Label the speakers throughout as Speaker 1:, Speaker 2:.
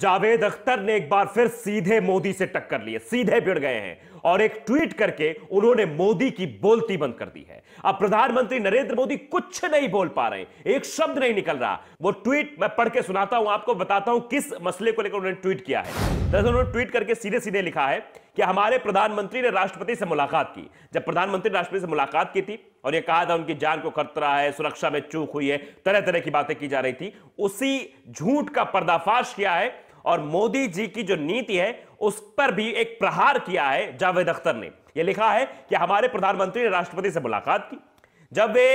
Speaker 1: जावेद अख्तर ने एक बार फिर सीधे मोदी से टक्कर लिए सीधे भिड़ गए हैं और एक ट्वीट करके उन्होंने मोदी की बोलती बंद कर दी है अब प्रधानमंत्री नरेंद्र मोदी कुछ नहीं बोल पा रहे एक शब्द नहीं निकल रहा वो ट्वीट मैं पढ़ के सुनाता हूं आपको बताता हूं किस मसले को लेकर उन्होंने ट्वीट किया है दरअसल उन्होंने ट्वीट करके सीधे सीधे लिखा है कि हमारे प्रधानमंत्री ने राष्ट्रपति से मुलाकात की जब प्रधानमंत्री राष्ट्रपति से मुलाकात की थी और ये कहा था उनकी जान को खतरा है सुरक्षा में चूक हुई है तरह तरह की बातें की जा रही थी उसी झूठ का पर्दाफाश किया है और मोदी जी की जो नीति है उस पर भी एक प्रहार किया है जावेद अख्तर ने यह लिखा है कि हमारे प्रधानमंत्री ने राष्ट्रपति से मुलाकात की जब वे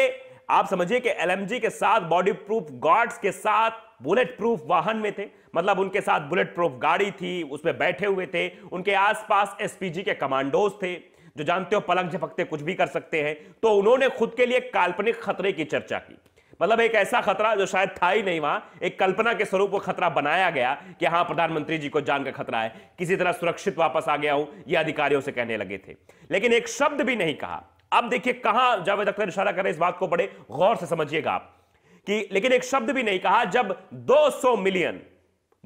Speaker 1: आप समझिए कि एलएमजी के साथ बॉडी प्रूफ गार्ड्स के साथ बुलेट प्रूफ वाहन में थे मतलब उनके साथ बुलेट प्रूफ गाड़ी थी उसमें बैठे हुए थे उनके आसपास एसपीजी के कमांडोज थे जो जानते हो पलंग झपकते कुछ भी कर सकते हैं तो उन्होंने खुद के लिए काल्पनिक खतरे की चर्चा की मतलब एक ऐसा खतरा जो शायद था ही नहीं वहां एक कल्पना के स्वरूप वो खतरा बनाया गया कि हाँ प्रधानमंत्री जी को जान का खतरा है किसी तरह सुरक्षित वापस आ गया हूं ये अधिकारियों से कहने लगे थे लेकिन एक शब्द भी नहीं कहा अब देखिए कहां जावेद अख्तर इशारा करें इस बात को बड़े गौर से समझिएगा आप कि लेकिन एक शब्द भी नहीं कहा जब 200 मिलियन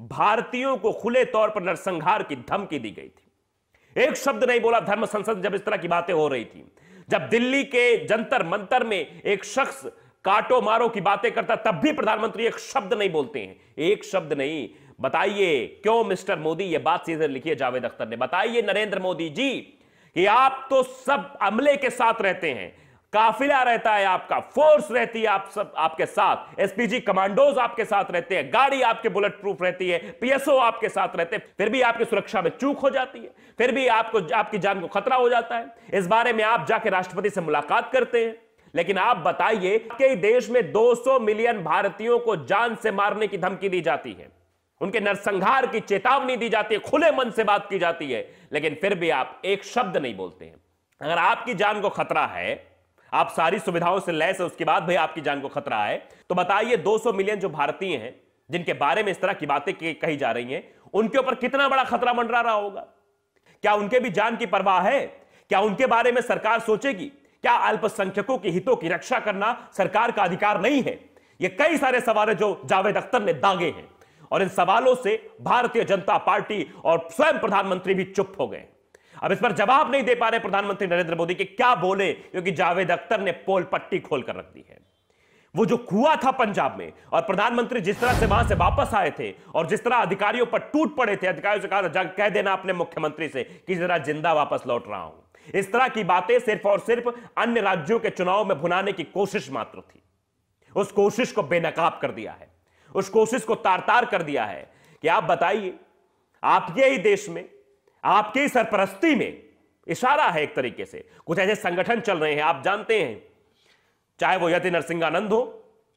Speaker 1: भारतीयों को खुले तौर पर नरसंहार की धमकी दी गई थी एक शब्द नहीं बोला धर्म संसद जब इस तरह की बातें हो रही थी जब दिल्ली के जंतर मंतर में एक शख्स काटो मारो की बातें करता तब भी प्रधानमंत्री एक शब्द नहीं बोलते हैं एक शब्द नहीं बताइए क्यों मिस्टर मोदी यह बात सीधे लिखी है जावेद अख्तर ने बताइए नरेंद्र मोदी जी कि आप तो सब अमले के साथ रहते हैं काफिला रहता है आपका फोर्स रहती है आप सब आपके साथ एसपीजी कमांडोज आपके साथ रहते हैं गाड़ी आपके बुलेट प्रूफ रहती है पीएसओ आपके साथ रहते हैं फिर भी आपकी सुरक्षा में चूक हो जाती है फिर भी आपको आपकी जान को खतरा हो जाता है इस बारे में आप जाके राष्ट्रपति से मुलाकात करते हैं लेकिन आप बताइए कि देश में दो मिलियन भारतीयों को जान से मारने की धमकी दी जाती है उनके नरसंहार की चेतावनी दी जाती है खुले मन से बात की जाती है लेकिन फिर भी आप एक शब्द नहीं बोलते हैं अगर आपकी जान को खतरा है आप सारी सुविधाओं से लैस है उसके बाद भाई आपकी जान को खतरा है तो बताइए 200 मिलियन जो भारतीय हैं जिनके बारे में इस तरह की बातें कही जा रही हैं उनके ऊपर कितना बड़ा खतरा मंडरा रहा होगा क्या उनके भी जान की परवाह है क्या उनके बारे में सरकार सोचेगी क्या अल्पसंख्यकों के हितों की रक्षा करना सरकार का अधिकार नहीं है ये कई सारे सवाल है जो जावेद अख्तर ने दागे हैं और इन सवालों से भारतीय जनता पार्टी और स्वयं प्रधानमंत्री भी चुप हो गए अब इस पर जवाब नहीं दे पा रहे प्रधानमंत्री नरेंद्र मोदी के क्या बोले क्योंकि जावेद अख्तर ने पोल पट्टी खोल कर रख दी है वो जो कुआ था पंजाब में और प्रधानमंत्री जिस तरह से वहां से वापस आए थे और जिस तरह अधिकारियों पर टूट पड़े थे अधिकारियों से कहा कह देना अपने मुख्यमंत्री से कि जरा जिंदा वापस लौट रहा हूं इस तरह की बातें सिर्फ और सिर्फ अन्य राज्यों के चुनाव में भुनाने की कोशिश मात्र थी उस कोशिश को बेनकाब कर दिया है उस कोशिश को तार तार कर दिया है कि आप बताइए आपके ही देश में आपके सरपरस्ती में इशारा है एक तरीके से कुछ ऐसे संगठन चल रहे हैं आप जानते हैं चाहे वो यति नरसिंहानंद हो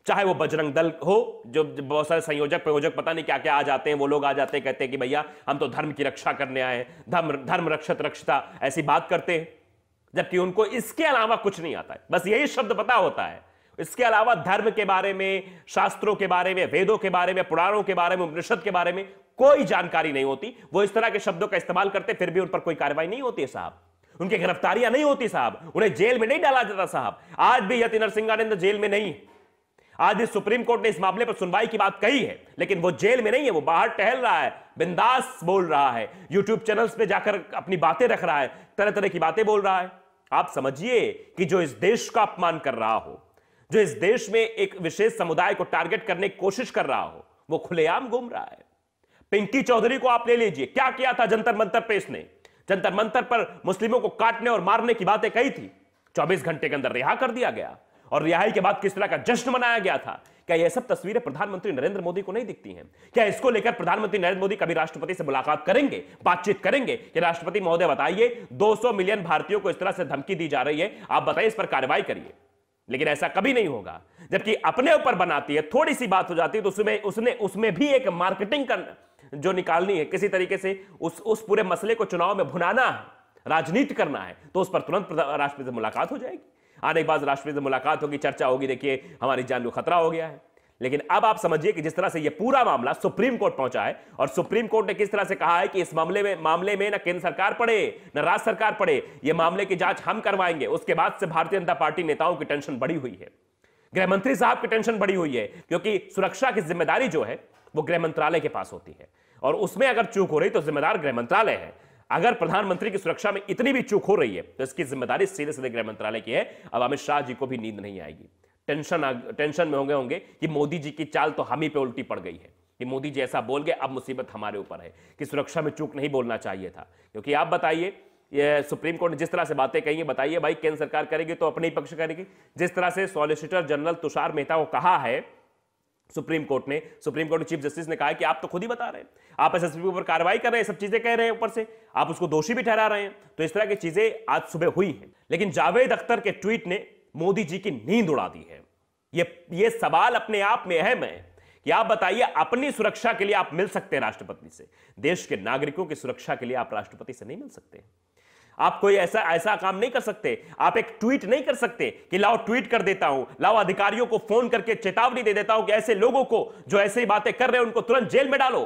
Speaker 1: चाहे वो बजरंग दल हो जो बहुत सारे संयोजक प्रयोजक पता नहीं क्या क्या आ जाते हैं वो लोग आ जाते हैं कहते हैं कि भैया हम तो धर्म की रक्षा करने आए हैं धर्म धर्म रक्षत रक्षता ऐसी बात करते हैं जबकि उनको इसके अलावा कुछ नहीं आता है बस यही शब्द पता होता है इसके अलावा धर्म के बारे में शास्त्रों के बारे में वेदों के बारे में पुराणों के बारे में उपनिषद के बारे में कोई जानकारी नहीं होती वो इस तरह के शब्दों का इस्तेमाल करते फिर भी उन पर कोई कार्रवाई नहीं होती है साहब उनकी गिरफ्तारियां नहीं होती साहब उन्हें जेल में नहीं डाला जाता साहब आज भी यति नरसिंहानंद जेल में नहीं आज भी सुप्रीम कोर्ट ने इस मामले पर सुनवाई की बात कही है लेकिन वो जेल में नहीं है वो बाहर टहल रहा है बिंदास बोल रहा है यूट्यूब चैनल्स पे जाकर अपनी बातें रख रहा है तरह तरह की बातें बोल रहा है आप समझिए कि जो इस देश का अपमान कर रहा हो जो इस देश में एक विशेष समुदाय को टारगेट करने की कोशिश कर रहा हो वो खुलेआम घूम रहा है पिंकी चौधरी को आप ले लीजिए क्या किया था जंतर मंतर पे इसने जंतर मंतर पर मुस्लिमों को काटने और मारने की बातें कही थी 24 घंटे के अंदर रिहा कर दिया गया और रिहाई के बाद किस तरह का जश्न मनाया गया था क्या यह सब तस्वीरें प्रधानमंत्री नरेंद्र मोदी को नहीं दिखती हैं क्या इसको लेकर प्रधानमंत्री नरेंद्र मोदी कभी राष्ट्रपति से मुलाकात करेंगे बातचीत करेंगे कि राष्ट्रपति महोदय बताइए 200 मिलियन भारतीयों को इस तरह से धमकी दी जा रही है आप बताइए इस पर कार्रवाई करिए लेकिन ऐसा कभी नहीं होगा जबकि अपने ऊपर बनाती है थोड़ी सी बात हो जाती है तो उसमें उसने उसमें भी एक मार्केटिंग कर जो निकालनी है किसी तरीके से उस उस पूरे मसले को चुनाव में भुनाना है राजनीति करना है तो उस पर तुरंत राष्ट्रपति से मुलाकात हो जाएगी आने के बाद राष्ट्रपति से मुलाकात होगी चर्चा होगी देखिए हमारी जान को खतरा हो गया है लेकिन अब आप समझिए कि जिस तरह से यह पूरा मामला सुप्रीम कोर्ट पहुंचा है और सुप्रीम कोर्ट ने किस तरह से कहा है कि इस मामले में मामले में ना केंद्र सरकार पड़े ना राज्य सरकार पड़े यह मामले की जांच हम करवाएंगे उसके बाद से भारतीय जनता पार्टी नेताओं की टेंशन बढ़ी हुई है गृह मंत्री साहब की टेंशन बढ़ी हुई है क्योंकि सुरक्षा की जिम्मेदारी जो है वो गृह मंत्रालय के पास होती है और उसमें अगर चूक हो रही तो जिम्मेदार गृह मंत्रालय है अगर प्रधानमंत्री की सुरक्षा में इतनी भी चूक हो रही है तो इसकी जिम्मेदारी सीधे सीधे गृह मंत्रालय की है अब अमित शाह जी को भी नींद नहीं आएगी टेंशन टेंशन में होंगे होंगे कि मोदी जी की चाल तो हम ही पे उल्टी पड़ गई है कि मोदी जी ऐसा बोल गए अब मुसीबत हमारे ऊपर है कि सुरक्षा में चूक नहीं बोलना चाहिए था क्योंकि आप बताइए ये सुप्रीम कोर्ट ने जिस तरह से बातें कही है बताइए भाई केंद्र सरकार करेगी तो अपने ही पक्ष करेगी जिस तरह से सॉलिसिटर जनरल तुषार मेहता को कहा है सुप्रीम कोर्ट ने सुप्रीम कोर्ट चीफ जस्टिस ने कहा कि आप तो खुद ही बता रहे हैं आप एस के ऊपर कार्रवाई कर रहे हैं सब चीजें कह रहे हैं ऊपर से आप उसको दोषी भी ठहरा रहे हैं तो इस तरह की चीजें आज सुबह हुई हैं लेकिन जावेद अख्तर के ट्वीट ने मोदी जी की नींद उड़ा दी है ये ये सवाल अपने आप में अहम है कि आप बताइए अपनी सुरक्षा के लिए आप मिल सकते हैं राष्ट्रपति से देश के नागरिकों की सुरक्षा के लिए आप राष्ट्रपति से नहीं मिल सकते आप कोई ऐसा ऐसा काम नहीं कर सकते आप एक ट्वीट नहीं कर सकते कि लाओ ट्वीट कर देता हूं लाओ अधिकारियों को फोन करके चेतावनी दे देता हूं कि ऐसे लोगों को जो ऐसी बातें कर रहे हैं उनको तुरंत जेल में डालो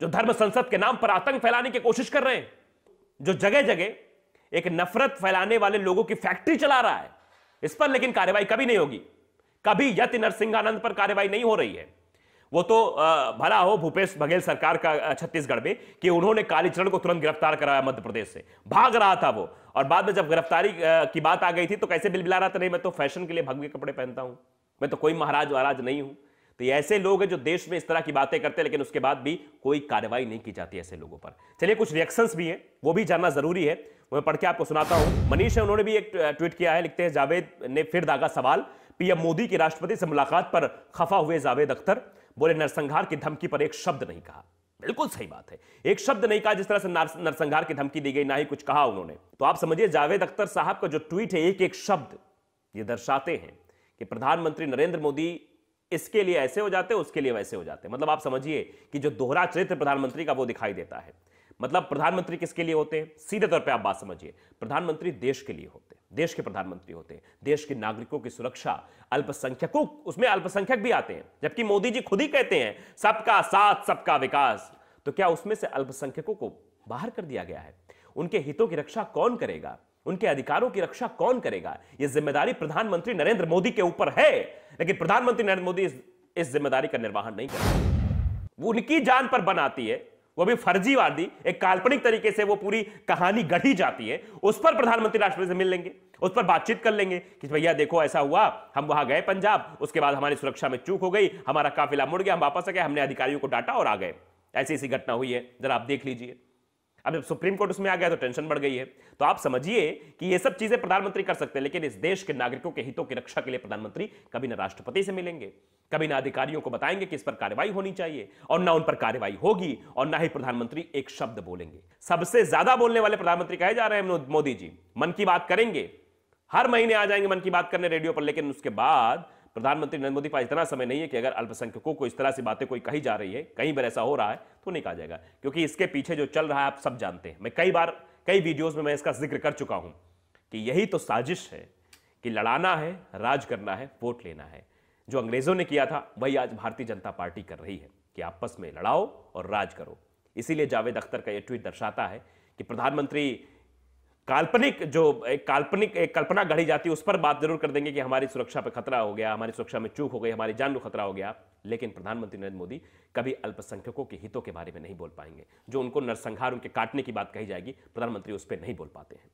Speaker 1: जो धर्म संसद के नाम पर आतंक फैलाने की कोशिश कर रहे हैं जो जगह जगह एक नफरत फैलाने वाले लोगों की फैक्ट्री चला रहा है इस पर लेकिन कार्यवाही कभी नहीं होगी कभी यति नरसिंहानंद पर कार्यवाही नहीं हो रही है वो तो भला हो भूपेश बघेल सरकार का छत्तीसगढ़ में कि उन्होंने कालीचरण को तुरंत गिरफ्तार कराया मध्य प्रदेश से भाग रहा था वो और बाद में जब गिरफ्तारी की बात आ गई थी तो कैसे बिल बिला रहा था नहीं मैं तो फैशन के लिए भगवे कपड़े पहनता हूं मैं तो कोई महाराज वहाराज नहीं हूं तो ये ऐसे लोग हैं जो देश में इस तरह की बातें करते हैं लेकिन उसके बाद भी कोई कार्रवाई नहीं की जाती ऐसे लोगों पर चलिए कुछ रिएक्शंस भी हैं वो भी जानना जरूरी है वो मैं पढ़ के आपको सुनाता हूं मनीष है उन्होंने भी एक ट्वीट किया है लिखते हैं जावेद ने फिर दागा सवाल पीएम मोदी की राष्ट्रपति से मुलाकात पर खफा हुए जावेद अख्तर बोले नरसंहार की धमकी पर एक शब्द नहीं कहा बिल्कुल सही बात है एक शब्द नहीं कहा जिस तरह से नरसंहार की धमकी दी गई ना ही कुछ कहा उन्होंने तो आप समझिए जावेद अख्तर साहब का जो ट्वीट है एक एक शब्द ये दर्शाते हैं कि प्रधानमंत्री नरेंद्र मोदी इसके लिए ऐसे हो जाते उसके लिए वैसे हो जाते मतलब आप समझिए कि जो दोहरा चरित्र प्रधानमंत्री का वो दिखाई देता है मतलब प्रधानमंत्री किसके लिए होते हैं सीधे तौर पे आप बात समझिए प्रधानमंत्री देश के लिए होते हैं देश के प्रधानमंत्री होते हैं देश के नागरिकों की सुरक्षा अल्पसंख्यकों उसमें अल्पसंख्यक भी आते हैं जबकि मोदी जी खुद ही कहते हैं सबका साथ सबका विकास तो क्या उसमें से अल्पसंख्यकों को बाहर कर दिया गया है उनके हितों की रक्षा कौन करेगा उनके अधिकारों की रक्षा कौन करेगा यह जिम्मेदारी प्रधानमंत्री नरेंद्र मोदी के ऊपर है लेकिन प्रधानमंत्री नरेंद्र मोदी इस, इस जिम्मेदारी का निर्वहन नहीं करते वो उनकी जान पर बनाती है वो भी फर्जीवादी एक काल्पनिक तरीके से वो पूरी कहानी गढ़ी जाती है उस पर प्रधानमंत्री राष्ट्रपति से मिल लेंगे उस पर बातचीत कर लेंगे कि भैया देखो ऐसा हुआ हम वहां गए पंजाब उसके बाद हमारी सुरक्षा में चूक हो गई हमारा काफिला मुड़ गया हम वापस आ गए हमने अधिकारियों को डांटा और आ गए ऐसी ऐसी घटना हुई है जरा आप देख लीजिए अब जब सुप्रीम कोर्ट उसमें आ गया तो टेंशन बढ़ गई है तो आप समझिए कि ये सब चीजें प्रधानमंत्री कर सकते हैं लेकिन इस देश के नागरिकों के हितों की रक्षा के लिए प्रधानमंत्री कभी ना राष्ट्रपति से मिलेंगे कभी ना अधिकारियों को बताएंगे कि इस पर कार्रवाई होनी चाहिए और ना उन पर कार्रवाई होगी और ना ही प्रधानमंत्री एक शब्द बोलेंगे सबसे ज्यादा बोलने वाले प्रधानमंत्री कहे जा रहे हैं मोदी जी मन की बात करेंगे हर महीने आ जाएंगे मन की बात करने रेडियो पर लेकिन उसके बाद प्रधानमंत्री नरेंद्र मोदी पास इतना समय नहीं है कि अगर अल्पसंख्यकों को इस तरह से बातें कोई कही जा रही है कहीं पर ऐसा हो रहा है तो नहीं कहा जाएगा क्योंकि इसके पीछे जो चल रहा है आप सब जानते हैं मैं कई बार कई वीडियोज में मैं इसका जिक्र कर चुका हूँ कि यही तो साजिश है कि लड़ाना है राज करना है वोट लेना है जो अंग्रेजों ने किया था वही आज भारतीय जनता पार्टी कर रही है कि आपस में लड़ाओ और राज करो इसीलिए जावेद अख्तर का यह ट्वीट दर्शाता है कि प्रधानमंत्री काल्पनिक जो एक काल्पनिक एक कल्पना गढ़ी जाती है उस पर बात जरूर कर देंगे कि हमारी सुरक्षा पर खतरा हो गया हमारी सुरक्षा में चूक हो गई हमारी जान को खतरा हो गया लेकिन प्रधानमंत्री नरेंद्र मोदी कभी अल्पसंख्यकों के हितों के बारे में नहीं बोल पाएंगे जो उनको नरसंहार उनके काटने की बात कही जाएगी प्रधानमंत्री उस पर नहीं बोल पाते हैं